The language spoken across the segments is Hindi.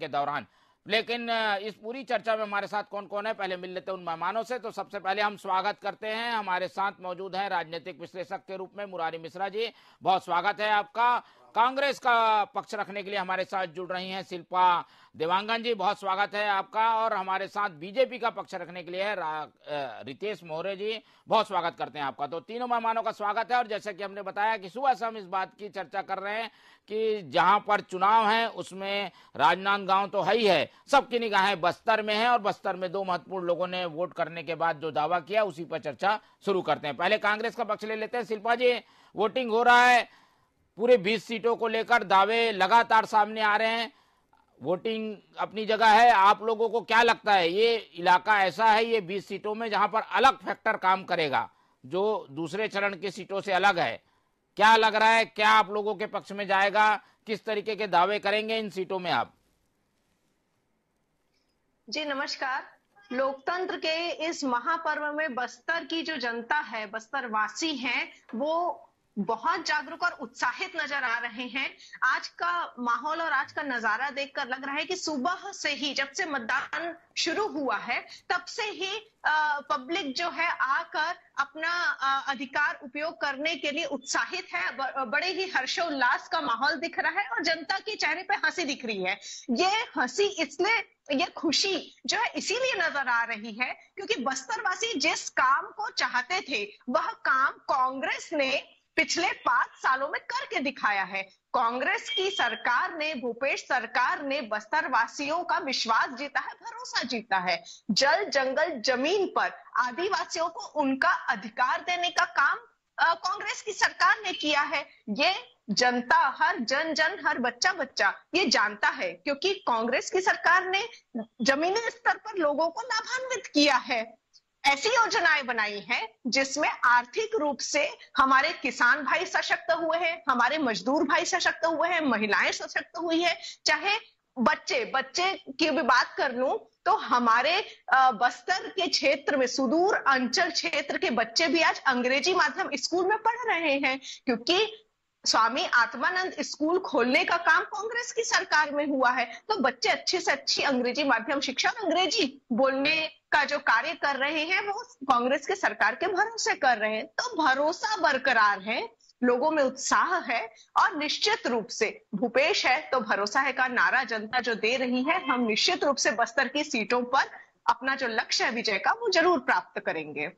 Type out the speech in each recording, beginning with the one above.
के दौरान लेकिन इस पूरी चर्चा में हमारे साथ कौन कौन है पहले मिल लेते हैं उन मेहमानों से तो सबसे पहले हम स्वागत करते हैं हमारे साथ मौजूद हैं राजनीतिक विश्लेषक के रूप में मुरारी मिश्रा जी बहुत स्वागत है आपका कांग्रेस का पक्ष रखने के लिए हमारे साथ जुड़ रही हैं शिल्पा देवांगन जी बहुत स्वागत है आपका और हमारे साथ बीजेपी का पक्ष रखने के लिए रितेश मोहरे जी बहुत स्वागत करते हैं आपका तो तीनों मेहमानों का स्वागत है और जैसा कि हमने बताया कि सुबह से हम इस बात की चर्चा कर रहे हैं कि जहां पर चुनाव है उसमें राजनांदगांव तो है ही है सबकी निगाहें बस्तर में है और बस्तर में दो महत्वपूर्ण लोगों ने वोट करने के बाद जो दावा किया उसी पर चर्चा शुरू करते हैं पहले कांग्रेस का पक्ष ले लेते हैं शिल्पा जी वोटिंग हो रहा है पूरे 20 सीटों को लेकर दावे लगातार सामने आ रहे हैं वोटिंग अपनी जगह है आप लोगों को क्या लगता है ये इलाका ऐसा है ये 20 सीटों में जहां पर अलग फैक्टर काम करेगा जो दूसरे चरण की सीटों से अलग है क्या लग रहा है क्या आप लोगों के पक्ष में जाएगा किस तरीके के दावे करेंगे इन सीटों में आप जी नमस्कार लोकतंत्र के इस महापर्व में बस्तर की जो जनता है बस्तर वासी है वो बहुत जागरूक और उत्साहित नजर आ रहे हैं आज का माहौल और आज का नजारा देखकर लग रहा है कि सुबह से ही जब से मतदान शुरू हुआ है तब से ही पब्लिक जो है आकर अपना अधिकार उपयोग करने के लिए उत्साहित है बड़े ही हर्षोल्लास का माहौल दिख रहा है और जनता के चेहरे पे हंसी दिख रही है ये हंसी इसलिए ये खुशी जो है इसीलिए नजर आ रही है क्योंकि बस्तरवासी जिस काम को चाहते थे वह काम कांग्रेस ने पिछले पांच सालों में करके दिखाया है कांग्रेस की सरकार ने भूपेश सरकार ने बस्तर वासियों का विश्वास जीता है भरोसा जीता है जल जंगल जमीन पर आदिवासियों को उनका अधिकार देने का काम कांग्रेस की सरकार ने किया है ये जनता हर जन जन हर बच्चा बच्चा ये जानता है क्योंकि कांग्रेस की सरकार ने जमीनी स्तर पर लोगों को लाभान्वित किया है ऐसी योजनाएं बनाई हैं जिसमें आर्थिक रूप से हमारे किसान भाई सशक्त हुए हैं हमारे मजदूर भाई सशक्त हुए हैं महिलाएं सशक्त हुई है चाहे बच्चे बच्चे की भी बात कर लू तो हमारे बस्तर के क्षेत्र में सुदूर अंचल क्षेत्र के बच्चे भी आज अंग्रेजी माध्यम स्कूल में पढ़ रहे हैं क्योंकि स्वामी आत्मानंद स्कूल खोलने का काम कांग्रेस की सरकार में हुआ है तो बच्चे अच्छे से अच्छी अंग्रेजी माध्यम शिक्षा अंग्रेजी बोलने का जो कार्य कर रहे हैं वो कांग्रेस के सरकार के भरोसे कर रहे हैं तो भरोसा बरकरार है लोगों में उत्साह है और निश्चित रूप से भूपेश है तो भरोसा है का नारा जनता जो दे रही है हम निश्चित रूप से बस्तर की सीटों पर अपना जो लक्ष्य है विजय का वो जरूर प्राप्त करेंगे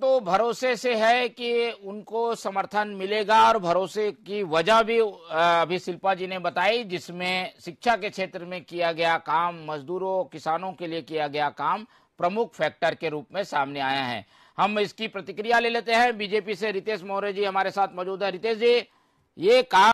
तो भरोसे से है कि उनको समर्थन मिलेगा और भरोसे की वजह भी अभी शिल्पा जी ने बताई जिसमें शिक्षा के क्षेत्र में किया गया काम मजदूरों किसानों के लिए किया गया काम प्रमुख फैक्टर के रूप में सामने आया है हम इसकी प्रतिक्रिया ले लेते हैं बीजेपी से रितेश मौर्य जी हमारे साथ मौजूद है रितेश जी ये काम